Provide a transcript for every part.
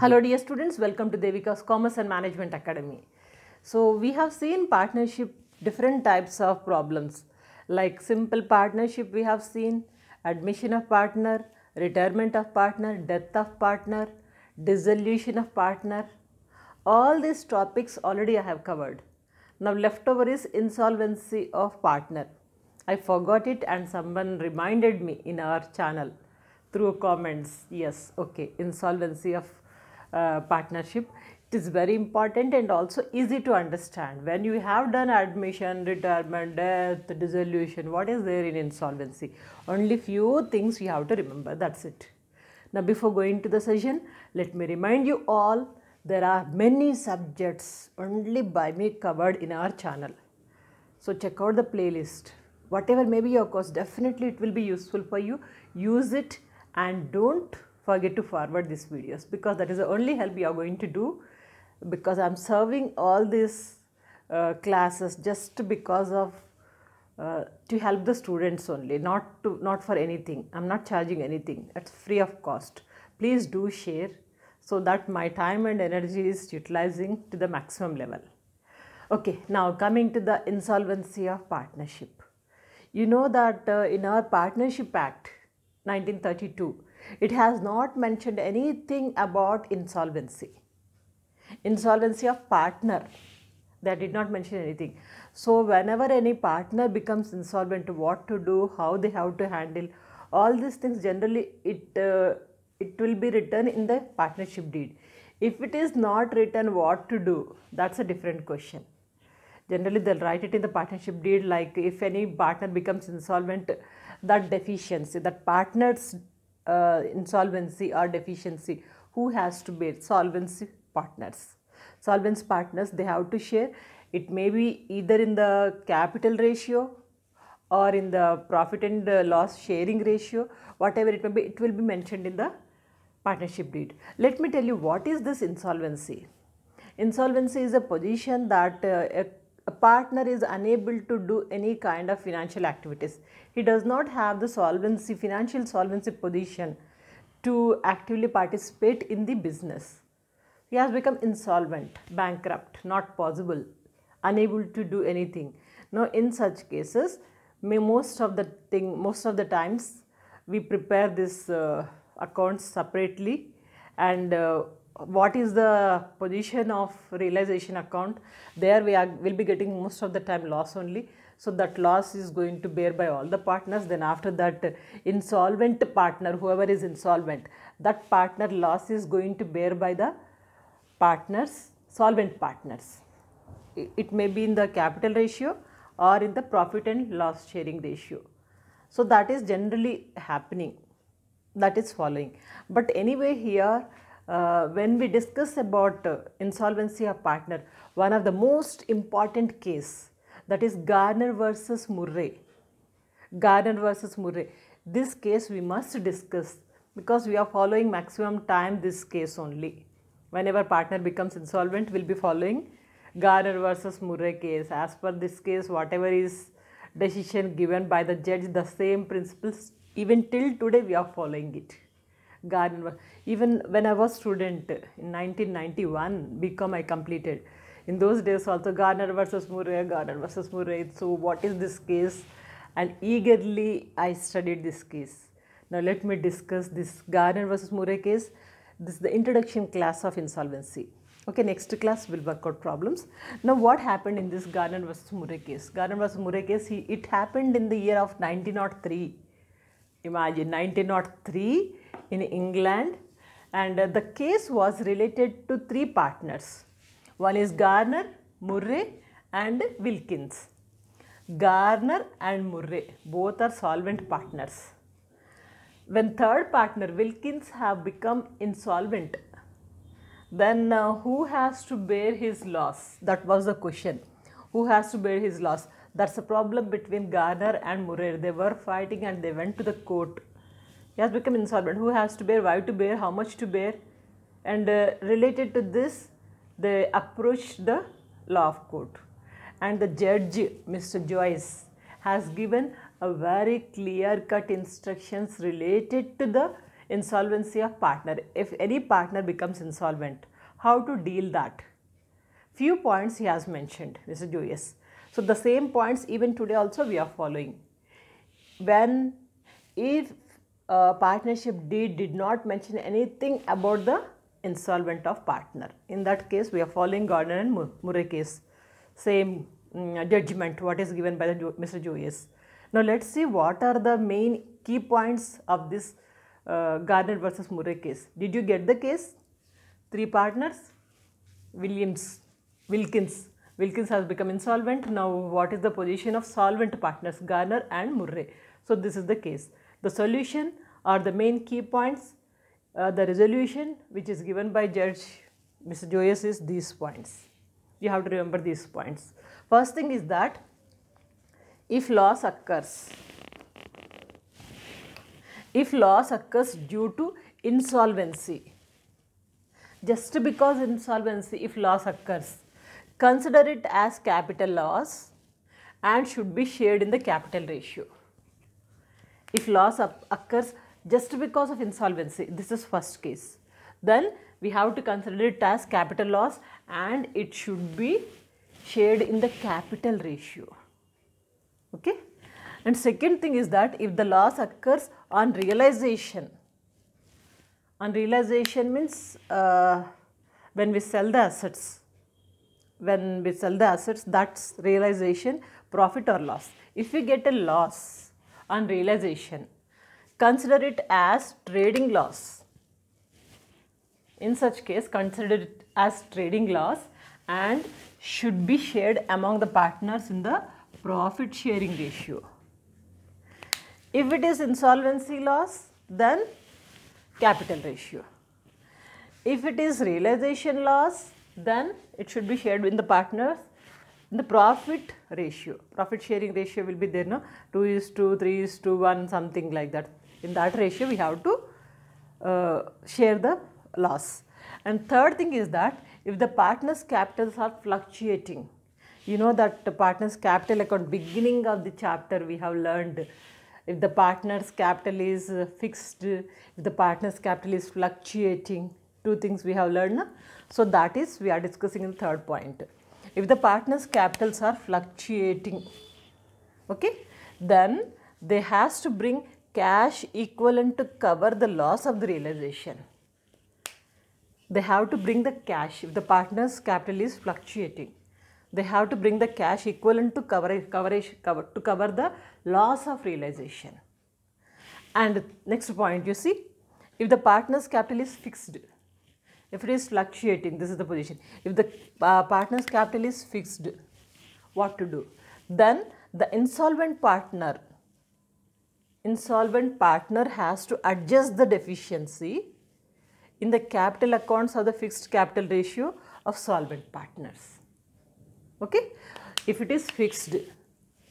Hello dear students, welcome to Devika's Commerce and Management Academy. So we have seen partnership different types of problems like simple partnership we have seen, admission of partner, retirement of partner, death of partner, dissolution of partner. All these topics already I have covered. Now leftover is insolvency of partner. I forgot it and someone reminded me in our channel through comments. Yes, okay, insolvency of uh, partnership it is very important and also easy to understand when you have done admission retirement death dissolution what is there in insolvency only few things you have to remember that's it now before going to the session let me remind you all there are many subjects only by me covered in our channel so check out the playlist whatever may be your course definitely it will be useful for you use it and don't forget to forward these videos because that is the only help you are going to do because I'm serving all these uh, classes just because of uh, to help the students only not to not for anything I'm not charging anything it's free of cost please do share so that my time and energy is utilizing to the maximum level okay now coming to the insolvency of partnership you know that uh, in our partnership act 1932 it has not mentioned anything about insolvency, insolvency of partner. That did not mention anything. So whenever any partner becomes insolvent, what to do, how they have to handle, all these things generally it uh, it will be written in the partnership deed. If it is not written what to do, that's a different question. Generally, they'll write it in the partnership deed like if any partner becomes insolvent, that deficiency, that partner's uh, insolvency or deficiency who has to be solvency partners solvency partners they have to share it may be either in the capital ratio or in the profit and uh, loss sharing ratio whatever it may be it will be mentioned in the partnership deed let me tell you what is this insolvency insolvency is a position that uh, a partner is unable to do any kind of financial activities. He does not have the solvency, financial solvency position to actively participate in the business. He has become insolvent, bankrupt, not possible, unable to do anything. Now, in such cases, may most of the thing, most of the times, we prepare this uh, accounts separately and uh, what is the position of realization account there we are will be getting most of the time loss only so that loss is going to bear by all the partners then after that insolvent partner whoever is insolvent that partner loss is going to bear by the partners solvent partners it may be in the capital ratio or in the profit and loss sharing ratio so that is generally happening that is following but anyway here uh, when we discuss about uh, insolvency of partner, one of the most important case that is Garner versus Murray. Garner versus Murray. This case we must discuss because we are following maximum time this case only. Whenever partner becomes insolvent, we'll be following Garner versus Murray case. As per this case, whatever is decision given by the judge, the same principles even till today we are following it garden work. Even when I was student in 1991, BCom I completed. In those days also Gardner versus Murray, Gardner versus Murray. So what is this case? And eagerly I studied this case. Now let me discuss this Gardner versus Murray case. This is the introduction class of insolvency. Okay, next class will work out problems. Now, what happened in this Gardner versus Murray case? Gardner versus Murray case, he, it happened in the year of 1903. Imagine 1903, in England and uh, the case was related to three partners. One is Garner, Murray and Wilkins. Garner and Murray both are solvent partners. When third partner Wilkins have become insolvent, then uh, who has to bear his loss? That was the question. Who has to bear his loss? That's a problem between Garner and Murray. They were fighting and they went to the court he has become insolvent. Who has to bear, why to bear, how much to bear and uh, related to this they approached the law of court and the judge Mr. Joyce has given a very clear cut instructions related to the insolvency of partner. If any partner becomes insolvent, how to deal that? Few points he has mentioned Mr. Joyce. So the same points even today also we are following. When if uh, partnership deed did not mention anything about the insolvent of partner. In that case, we are following Garner and Murray case. Same um, judgment what is given by the Mr. Joyce. Now, let us see what are the main key points of this uh, Gardner versus Murray case. Did you get the case? Three partners, Williams, Wilkins. Wilkins has become insolvent. Now, what is the position of solvent partners, Garner and Murray? So, this is the case. The solution are the main key points. Uh, the resolution which is given by Judge Mr. Joyce is these points. You have to remember these points. First thing is that if loss occurs, if loss occurs due to insolvency, just because insolvency if loss occurs, consider it as capital loss and should be shared in the capital ratio if loss occurs just because of insolvency. This is first case. Then we have to consider it as capital loss and it should be shared in the capital ratio. Okay. And second thing is that if the loss occurs on realization, on realization means uh, when we sell the assets, when we sell the assets that's realization profit or loss. If we get a loss on realization. Consider it as trading loss. In such case, consider it as trading loss and should be shared among the partners in the profit sharing ratio. If it is insolvency loss, then capital ratio. If it is realization loss, then it should be shared with the partners the profit ratio, profit sharing ratio will be there, no? 2 is to 3 is to 1, something like that. In that ratio, we have to uh, share the loss. And third thing is that if the partner's capitals are fluctuating, you know that the partner's capital account beginning of the chapter we have learned if the partner's capital is fixed, if the partner's capital is fluctuating, two things we have learned. So that is we are discussing in the third point. If the partner's capitals are fluctuating, okay, then they has to bring cash equivalent to cover the loss of the realization. They have to bring the cash if the partner's capital is fluctuating. They have to bring the cash equivalent to cover, cover, to cover the loss of realization. And next point you see, if the partner's capital is fixed, if it is fluctuating, this is the position. If the uh, partner's capital is fixed, what to do? Then the insolvent partner, insolvent partner has to adjust the deficiency in the capital accounts of the fixed capital ratio of solvent partners. Okay? If it is fixed,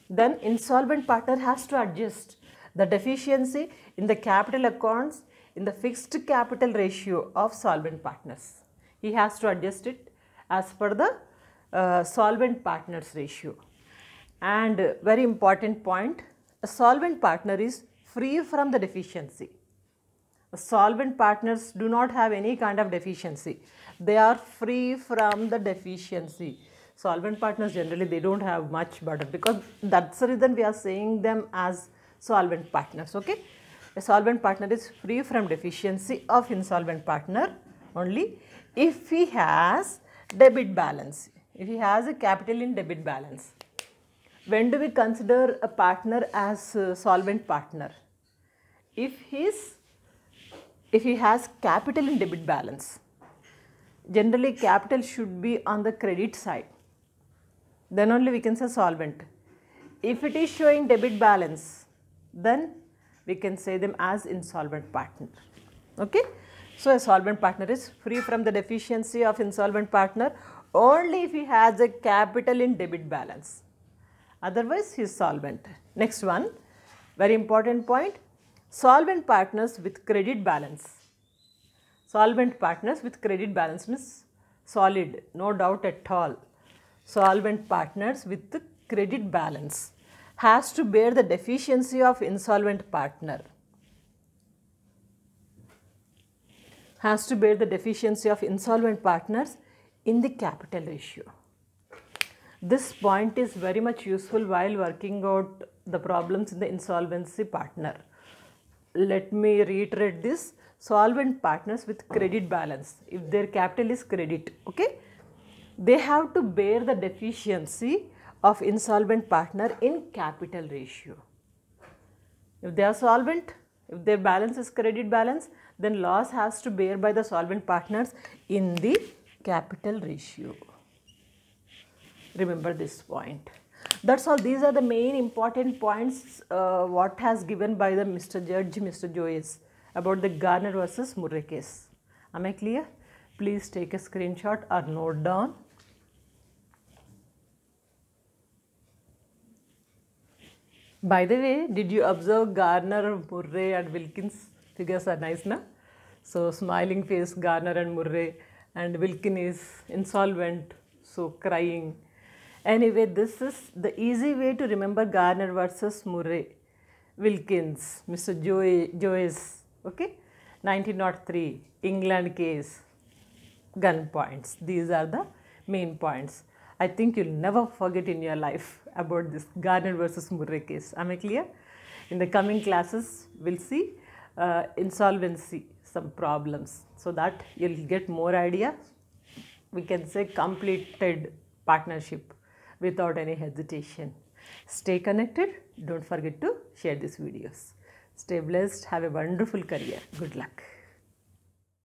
then insolvent partner has to adjust the deficiency in the capital accounts in the fixed capital ratio of solvent partners. He has to adjust it as per the uh, solvent partners ratio. And very important point, a solvent partner is free from the deficiency. The solvent partners do not have any kind of deficiency. They are free from the deficiency. Solvent partners generally they don't have much burden because that's the reason we are saying them as solvent partners. Okay a solvent partner is free from deficiency of insolvent partner only if he has debit balance, if he has a capital in debit balance. When do we consider a partner as a solvent partner? If his if he has capital in debit balance, generally capital should be on the credit side, then only we can say solvent. If it is showing debit balance, then we can say them as insolvent partner. Okay? So, a solvent partner is free from the deficiency of insolvent partner only if he has a capital in debit balance. Otherwise, he is solvent. Next one, very important point, solvent partners with credit balance. Solvent partners with credit balance means solid, no doubt at all. Solvent partners with the credit balance has to bear the deficiency of insolvent partner. Has to bear the deficiency of insolvent partners in the capital ratio. This point is very much useful while working out the problems in the insolvency partner. Let me reiterate this solvent partners with credit balance if their capital is credit okay they have to bear the deficiency of insolvent partner in capital ratio. If they are solvent, if their balance is credit balance, then loss has to bear by the solvent partners in the capital ratio. Remember this point. That's all. These are the main important points uh, what has given by the Mr. Judge, Mr. Joyce about the Garner versus Murray case. Am I clear? Please take a screenshot or note down. By the way, did you observe Garner, Murray and Wilkins? Figures are nice, na? So smiling face, Garner and Murray and Wilkin is insolvent, so crying. Anyway, this is the easy way to remember Garner versus Murray. Wilkins, Mr. Joyce, okay? 1903, England case, gun points. These are the main points. I think you'll never forget in your life about this Gardner versus Murray case. Am I clear? In the coming classes, we'll see uh, insolvency, some problems, so that you'll get more idea. We can say completed partnership without any hesitation. Stay connected. Don't forget to share these videos. Stay blessed. Have a wonderful career. Good luck.